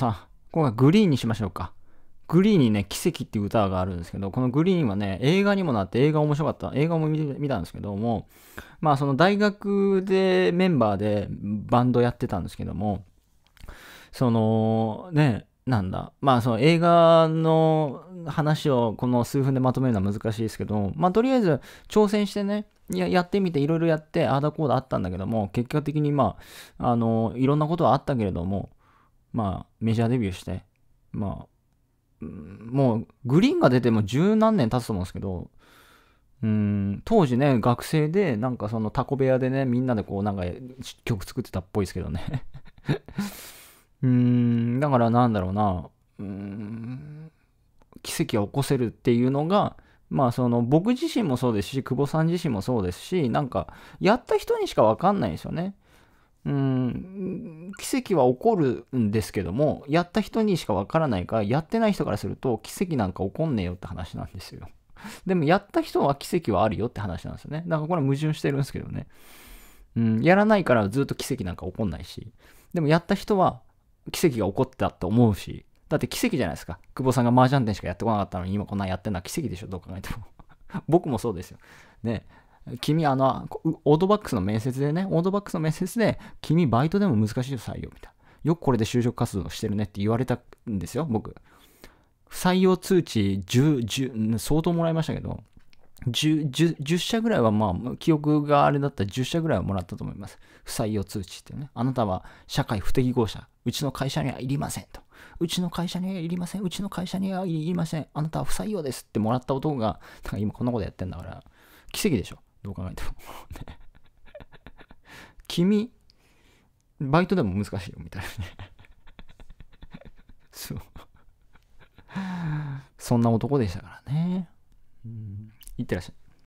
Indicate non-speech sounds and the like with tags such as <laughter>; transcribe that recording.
さあ、今回グリーンにしましょうか。グリーンにね、奇跡っていう歌があるんですけど、このグリーンはね、映画にもなって映画面白かった。映画も見たんですけども、まあその大学でメンバーでバンドやってたんですけども、そのね、なんだ。まあその映画の話をこの数分でまとめるのは難しいですけど、まあとりあえず挑戦してね、いややってみていろいろやって、ああだこうだあったんだけども、結果的にまあ、あの、いろんなことはあったけれども、まあ、メジャーデビューして、まあ、もう、グリーンが出ても十何年経つと思うんですけど、うん、当時ね、学生で、なんかそのタコ部屋でね、みんなでこう、なんか曲作ってたっぽいですけどね。<laughs> うん、だからなんだろうな、うん、奇跡を起こせるっていうのが、まあその僕自身もそうですし、久保さん自身もそうですし、なんかやった人にしかわかんないですよね。うん、奇跡は起こるんですけども、やった人にしかわからないから、やってない人からすると奇跡なんか起こんねえよって話なんですよ。でもやった人は奇跡はあるよって話なんですよね。だからこれは矛盾してるんですけどね。うん、やらないからずっと奇跡なんか起こんないし。でもやった人は奇跡が起こったって思うし。だって奇跡じゃないですか。久保さんが麻雀店しかやってこなかったのに今こんなんやってるのは奇跡でしょ、どう考えても。僕もそうですよ。ね。君、あの、オートバックスの面接でね、オートバックスの面接で、君、バイトでも難しいよ、採用、みたいな。よくこれで就職活動してるねって言われたんですよ、僕。採用通知10、10相当もらいましたけど、10, 10, 10, 社ぐらいは、まあ、記憶があれだったら10社ぐらいはもらったと思います。不採用通知ってね。あなたは社会不適合者。うちの会社にはいりませんと。うちの会社にはいりません。うちの会社にはいりません。あなたは不採用ですってもらった男が、なんか今こんなことやってんだから、奇跡でしょ。どう考えても <laughs> 君、バイトでも難しいよ、みたいなね <laughs> そう。<laughs> そんな男でしたからね。うん。いってらっしゃい。